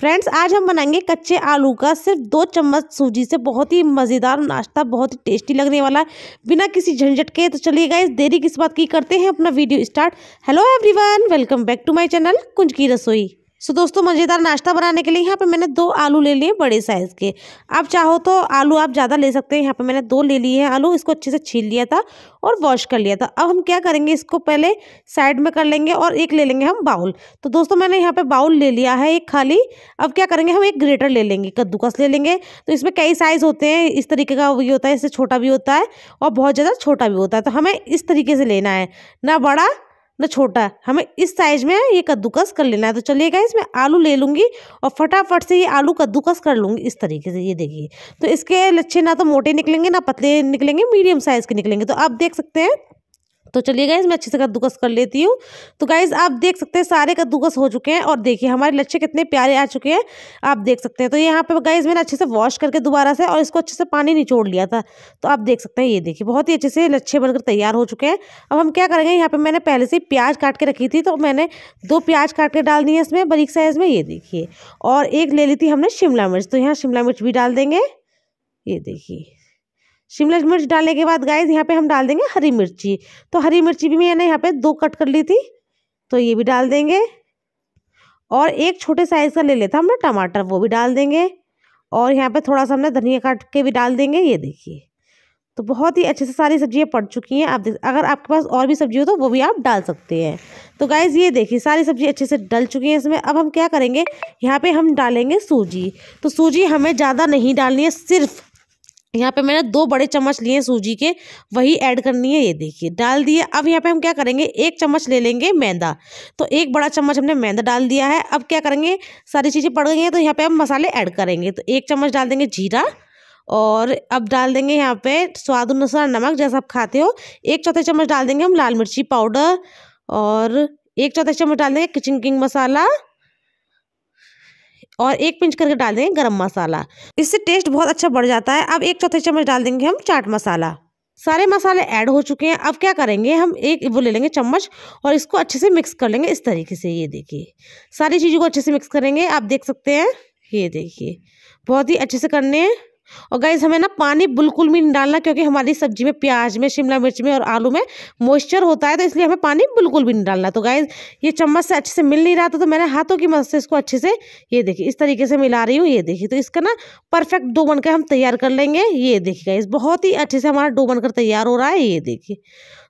Friends आज हम बनाएंगे कच्चे आलू का सिर्फ दो चम्मच सूजी से बहुत ही मज़ेदार नाश्ता बहुत ही टेस्टी लगने वाला है बिना किसी झंझट के तो चलिए गाइस देरी किस बात की करते हैं अपना video start hello everyone welcome back to my channel Kunj ki Rasoi सो दोस्तों मज़ेदार नाश्ता बनाने के लिए यहाँ पे मैंने दो आलू ले लिए बड़े साइज़ के आप चाहो तो आलू आप ज़्यादा ले सकते हैं यहाँ पे मैंने दो ले लिए हैं आलू इसको अच्छे से छील लिया था और वॉश कर लिया था अब हम क्या करेंगे इसको पहले साइड में कर लेंगे और एक ले लेंगे हम बाउल तो दोस्तों मैंने यहाँ पर बाउल ले लिया है एक खाली अब क्या करेंगे हम एक ग्रेटर ले लेंगे कद्दूकस ले लेंगे तो इसमें कई साइज़ होते हैं इस तरीके का भी होता है इससे छोटा भी होता है और बहुत ज़्यादा छोटा भी होता है तो हमें इस तरीके से लेना है ना बड़ा ना छोटा हमें इस साइज में ये कद्दूकस कर लेना है तो चलिएगा इसमें आलू ले लूँगी और फटाफट से ये आलू कद्दूकस कर लूँगी इस तरीके से ये देखिए तो इसके लच्छे ना तो मोटे निकलेंगे ना पतले निकलेंगे मीडियम साइज़ के निकलेंगे तो आप देख सकते हैं तो चलिए गाइज मैं अच्छे से कद्दूकस कर लेती हूँ तो गाइज आप देख सकते हैं सारे कद्दूकस हो चुके हैं और देखिए हमारे लच्छे कितने प्यारे आ चुके हैं आप देख सकते हैं तो यहाँ पे गाइज मैंने अच्छे से वॉश करके दोबारा से और इसको अच्छे से पानी निचोड़ लिया था तो आप देख सकते हैं ये देखिए बहुत ही अच्छे से लच्छे बनकर तैयार हो चुके हैं अब हम क्या करेंगे यहाँ पर मैंने पहले से प्याज काट के रखी थी तो मैंने दो प्याज काट के डाल दी है इसमें बरीक साइज़ में ये देखिए और एक ले ली थी हमने शिमला मिर्च तो यहाँ शिमला मिर्च भी डाल देंगे ये देखिए शिमला मिर्च डालने के बाद गाइज यहाँ पे हम डाल देंगे हरी मिर्ची तो हरी मिर्ची भी मैंने यहाँ पे दो कट कर ली थी तो ये भी डाल देंगे और एक छोटे साइज़ का ले लेता हमने टमाटर वो भी डाल देंगे और यहाँ पे थोड़ा सा हमने धनिया काट के भी डाल देंगे ये देखिए तो बहुत ही अच्छे से सारी सब्जियाँ पड़ चुकी हैं आप देख अगर आपके पास और भी सब्जी हो तो वो भी आप डाल सकते हैं तो गाइज़ ये देखिए सारी सब्जी अच्छे से डल चुकी हैं इसमें अब हम क्या करेंगे यहाँ पे हम डालेंगे सूजी तो सूजी हमें ज़्यादा नहीं डालनी है सिर्फ़ यहाँ पे मैंने दो बड़े चम्मच लिए सूजी के वही ऐड करनी है ये देखिए डाल दिए अब यहाँ पे हम क्या करेंगे एक चम्मच ले लेंगे मैदा तो एक बड़ा चम्मच हमने मैदा डाल दिया है अब क्या करेंगे सारी चीज़ें पड़ गई हैं तो यहाँ पे हम मसाले ऐड करेंगे तो एक चम्मच डाल देंगे जीरा और अब डाल देंगे यहाँ पर स्वाद अनुसार नमक जैसा आप खाते हो एक चौथे चम्मच डाल देंगे हम लाल मिर्ची पाउडर और एक चौथे चम्मच डाल देंगे किचन किंग मसाला और एक पिंच करके डाल देंगे गरम मसाला इससे टेस्ट बहुत अच्छा बढ़ जाता है अब एक चौथाई चम्मच डाल देंगे हम चाट मसाला सारे मसाले ऐड हो चुके हैं अब क्या करेंगे हम एक वो ले लेंगे चम्मच और इसको अच्छे से मिक्स कर लेंगे इस तरीके से ये देखिए सारी चीज़ों को अच्छे से मिक्स करेंगे आप देख सकते हैं ये देखिए बहुत ही अच्छे से करने हैं और गाइज हमें ना पानी बिल्कुल भी नहीं डालना क्योंकि हमारी सब्जी में प्याज में शिमला मिर्च में और आलू में मॉइस्चर होता है तो इसलिए हमें पानी बिल्कुल भी नहीं डालना तो गाइज ये चम्मच से अच्छे से मिल नहीं रहा था तो मैंने हाथों की मदद से इसको अच्छे से ये देखिए इस तरीके से मिला रही हूँ ये देखिए तो इसका ना परफेक्ट डो बनकर हम तैयार कर लेंगे ये देखिए गाइज बहुत ही अच्छे से हमारा डो बनकर तैयार हो रहा है ये देखिए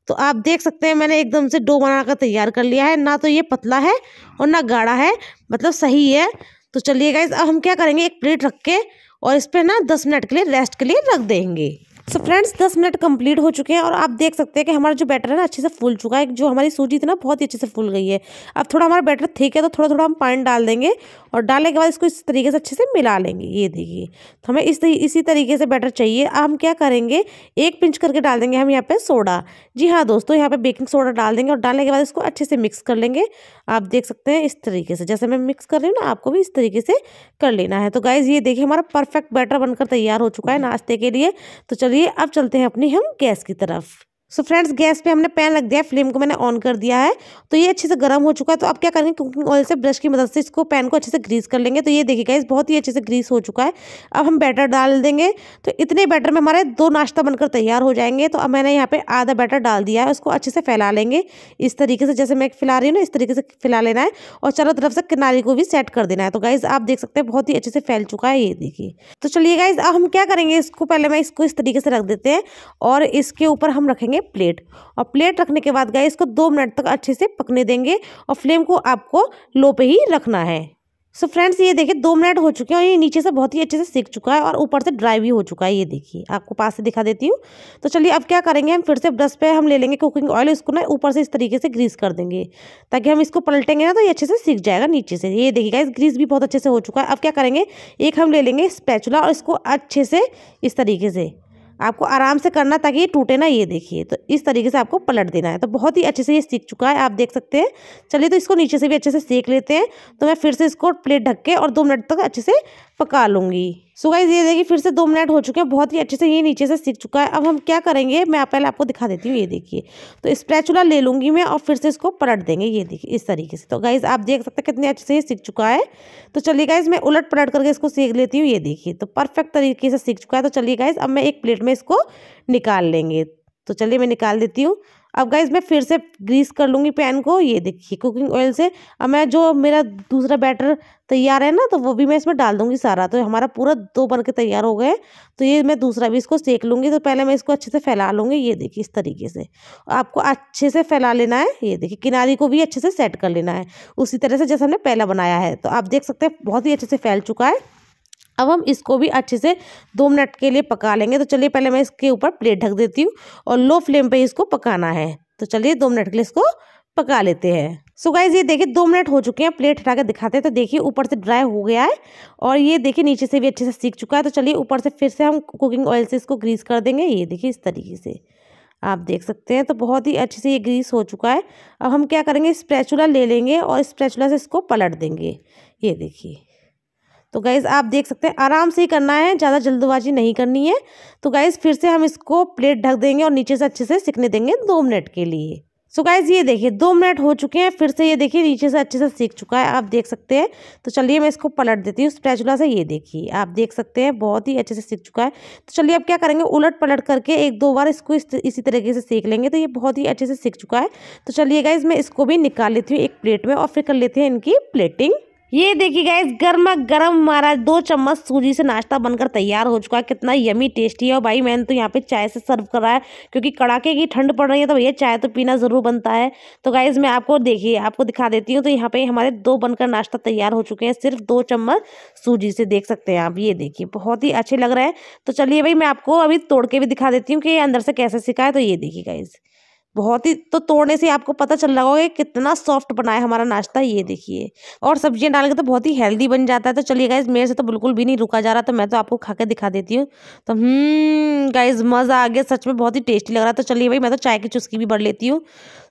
तो आप देख सकते हैं मैंने एकदम से डो बनाकर तैयार कर लिया है ना तो ये पतला है और ना गाढ़ा है मतलब सही है तो चलिए गाइज अब हम क्या करेंगे एक प्लेट रख के और इस पर ना दस मिनट के लिए रेस्ट के लिए रख देंगे सो फ्रेंड्स दस मिनट कंप्लीट हो चुके हैं और आप देख सकते हैं कि हमारा जो बैटर है ना अच्छे से फूल चुका है जो हमारी सूजी थी ना बहुत ही अच्छे से फूल गई है अब थोड़ा हमारा बैटर ठीक है तो थोड़ा थोड़ा हम पानी डाल देंगे और डालने के बाद इसको इस तरीके से अच्छे से मिला लेंगे ये देखिए तो हमें इस इसी तरीके से बैटर चाहिए अब हम क्या करेंगे एक पिंच करके डाल देंगे हम यहाँ पर सोडा जी हाँ दोस्तों यहाँ पर बेकिंग सोडा डाल देंगे और डालने के बाद इसको अच्छे से मिक्स कर लेंगे आप देख सकते हैं इस तरीके से जैसे मैं मिक्स कर रही हूँ ना आपको भी इस तरीके से कर लेना है तो गाइज़ ये देखिए हमारा परफेक्ट बैटर बनकर तैयार हो चुका है नाश्ते के लिए तो चलिए चलिए अब चलते हैं अपनी हम गैस की तरफ सो फ्रेंड्स गैस पे हमने पैन लग दिया है फ्लेम को मैंने ऑन कर दिया है तो ये अच्छे से गर्म हो चुका है तो अब क्या करेंगे कुकिंग ऑयल से ब्रश की मदद से इसको पैन को अच्छे से ग्रीस कर लेंगे तो ये देखिए गाइस बहुत ही अच्छे से ग्रीस हो चुका है अब हम बैटर डाल देंगे तो इतने बैटर में हमारे दो नाश्ता बनकर तैयार हो जाएंगे तो अब मैंने यहाँ पर आधा बैटर डाल दिया है उसको अच्छे से फैला लेंगे इस तरीके से जैसे मैं फैला रही हूँ ना इस तरीके से फैला लेना है और चारों तरफ से किनारे को भी सेट कर देना है तो गाइज़ आप देख सकते हैं बहुत ही अच्छे से फैल चुका है ये देखिए तो चलिए गाइज़ अब हम क्या करेंगे इसको पहले मैं इसको इस तरीके से रख देते हैं और इसके ऊपर हम रखेंगे रखेंगे प्लेट और प्लेट रखने के बाद गाय इसको दो मिनट तक अच्छे से पकने देंगे और फ्लेम को आपको लो पे ही रखना है सो so फ्रेंड्स ये देखिए दो मिनट हो चुके हैं और ये नीचे से बहुत ही अच्छे से सीख चुका है और ऊपर से ड्राई भी हो चुका है ये देखिए आपको पास से दिखा देती हूँ तो चलिए अब क्या करेंगे हम फिर से ब्रश पे हम ले लेंगे कुकिंग ऑयल इसको ना ऊपर से इस तरीके से ग्रीस कर देंगे ताकि हम इसको पलटेंगे ना तो ये अच्छे से सीख जाएगा नीचे से ये देखिएगा इस ग्रीस भी बहुत अच्छे से हो चुका है अब क्या करेंगे एक हम ले लेंगे स्पैचुला और इसको अच्छे से इस तरीके से आपको आराम से करना ताकि ये टूटे ना ये देखिए तो इस तरीके से आपको पलट देना है तो बहुत ही अच्छे से ये सीख चुका है आप देख सकते हैं चलिए तो इसको नीचे से भी अच्छे से सेक लेते हैं तो मैं फिर से इसको प्लेट ढक के और दो मिनट तक अच्छे से पका लूँगी सो गाइज ये देखिए फिर से दो मिनट हो चुके हैं बहुत ही अच्छे से ये नीचे से सीख चुका है अब हम क्या करेंगे मैं पहले आपको दिखा देती हूँ ये देखिए तो स्पैचुला ले लूँगी मैं और फिर से इसको पलट देंगे ये देखिए इस तरीके से तो गाइज आप देख सकते हैं कितने अच्छे से ये सीख चुका है तो चलिए गाइज मैं उलट पलट करके इसको सीख लेती हूँ ये देखिए तो परफेक्ट तरीके से सीख चुका है तो चलिए गाइज अब मैं एक प्लेट में इसको निकाल लेंगे तो चलिए मैं निकाल देती हूँ अब गाइज मैं फिर से ग्रीस कर लूँगी पैन को ये देखिए कुकिंग ऑयल से अब मैं जो मेरा दूसरा बैटर तैयार है ना तो वो भी मैं इसमें डाल दूँगी सारा तो हमारा पूरा दो बन के तैयार हो गए तो ये मैं दूसरा भी इसको सेक लूँगी तो पहले मैं इसको अच्छे से फैला लूँगी ये देखिए इस तरीके से आपको अच्छे से फैला लेना है ये देखिए किनारी को भी अच्छे से सेट कर लेना है उसी तरह से जैसे हमने पहला बनाया है तो आप देख सकते हैं बहुत ही अच्छे से फैल चुका है अब हम इसको भी अच्छे से दो मिनट के लिए पका लेंगे तो चलिए पहले मैं इसके ऊपर प्लेट ढक देती हूँ और लो फ्लेम पर इसको पकाना है तो चलिए दो मिनट के लिए इसको पका लेते हैं सो गाइज ये देखिए दो मिनट हो चुके हैं प्लेट हटा के दिखाते हैं तो देखिए ऊपर से ड्राई हो गया है और ये देखिए नीचे से भी अच्छे से सीख चुका है तो चलिए ऊपर से फिर से हम कुकिंग ऑयल से इसको ग्रीस कर देंगे ये देखिए इस तरीके से आप देख सकते हैं तो बहुत ही अच्छे से ये ग्रीस हो चुका है अब हम क्या करेंगे स्प्रेचुला ले लेंगे और स्प्रेचुला से इसको पलट देंगे ये देखिए तो गाइज़ आप देख सकते हैं आराम से ही करना है ज़्यादा जल्दबाजी नहीं करनी है तो गाइज़ फिर से हम इसको प्लेट ढक देंगे और नीचे से अच्छे से सीखने देंगे दो मिनट के लिए सो so गाइज ये देखिए दो मिनट हो चुके हैं फिर से ये देखिए नीचे से अच्छे से सीख चुका है आप देख सकते हैं तो चलिए मैं इसको पलट देती हूँ स्प्रैचुला से ये देखिए आप देख सकते हैं बहुत ही अच्छे से सीख चुका है तो चलिए अब क्या करेंगे उलट पलट करके एक दो बार इसको इस, इसी तरीके से सीख लेंगे तो ये बहुत ही अच्छे से सीख चुका है तो चलिए गाइज मैं इसको भी निकाल लेती हूँ एक प्लेट में और फिर कर लेते हैं इनकी प्लेटिंग ये देखिए गाइस गर्मा गर्म हमारा दो चम्मच सूजी से नाश्ता बनकर तैयार हो चुका है कितना यमी टेस्टी है और भाई मैंने तो यहाँ पे चाय से सर्व करा है क्योंकि कड़ाके की ठंड पड़ रही है तो भैया चाय तो पीना ज़रूर बनता है तो गाइस मैं आपको देखिए आपको दिखा देती हूँ तो यहाँ पे हमारे दो बनकर नाश्ता तैयार हो चुके हैं सिर्फ दो चम्मच सूजी से देख सकते हैं आप ये देखिए बहुत ही अच्छे लग रहे हैं तो चलिए भाई मैं आपको अभी तोड़ के भी दिखा देती हूँ कि अंदर से कैसे सिखाए है तो ये देखिए गाइज़ बहुत ही तो तोड़ने से आपको पता चल रहा होगा कि कितना सॉफ्ट बना है हमारा नाश्ता ये हाँ। देखिए और सब्जियां डाल के तो बहुत ही हेल्दी बन जाता है तो चलिए गाइज मेरे से तो बिल्कुल भी नहीं रुका जा रहा तो मैं तो आपको खा के दिखा देती हूँ तो गाइज हम्म, मज़ा आ गया सच में बहुत ही टेस्टी लग रहा है तो चलिए भाई मैं तो चाय की चुस्की भी बढ़ लेती हूँ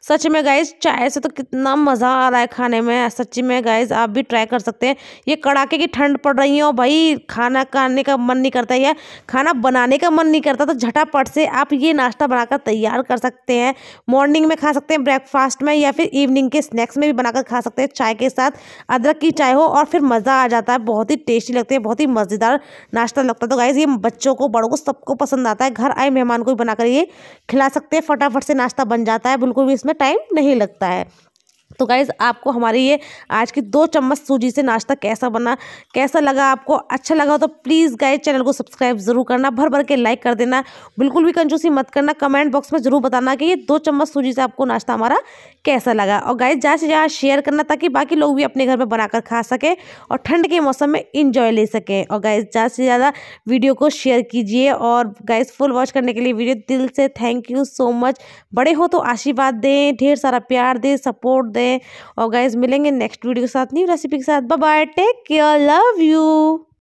सच में गाइज चाय से तो कितना मज़ा आ रहा है खाने में सच्ची में गाइज आप भी ट्राई कर सकते हैं ये कड़ाके की ठंड पड़ रही है और भाई खाना खाने का मन नहीं करता या खाना बनाने का मन नहीं करता तो झटापट से आप ये नाश्ता बनाकर तैयार कर सकते हैं मॉर्निंग में खा सकते हैं ब्रेकफास्ट में या फिर इवनिंग के स्नैक्स में भी बनाकर खा सकते हैं चाय के साथ अदरक की चाय हो और फिर मज़ा आ जाता है बहुत ही टेस्टी लगते हैं बहुत ही मज़ेदार नाश्ता लगता है तो गाइज़ ये बच्चों को बड़ों को सबको पसंद आता है घर आए मेहमान को भी बनाकर ये खिला सकते हैं फटाफट से नाश्ता बन जाता है बिल्कुल भी उसमें टाइम नहीं लगता है तो गाइज़ आपको हमारी ये आज की दो चम्मच सूजी से नाश्ता कैसा बना कैसा लगा आपको अच्छा लगा तो प्लीज़ गाइज चैनल को सब्सक्राइब ज़रूर करना भर भर के लाइक कर देना बिल्कुल भी कंजूसी मत करना कमेंट बॉक्स में ज़रूर बताना कि ये दो चम्मच सूजी से आपको नाश्ता हमारा कैसा लगा और गाइज ज़्यादा से ज़्यादा शेयर करना ताकि बाकी लोग भी अपने घर में बनाकर खा सकें और ठंड के मौसम में इंजॉय ले सकें और गाइज ज़्यादा से ज़्यादा वीडियो को शेयर कीजिए और गाइज फुल वॉच करने के लिए वीडियो दिल से थैंक यू सो मच बड़े हो तो आशीर्वाद दें ढेर सारा प्यार दें सपोर्ट दें हैं और गाइज मिलेंगे नेक्स्ट वीडियो के साथ न्यू रेसिपी के साथ bye take care love you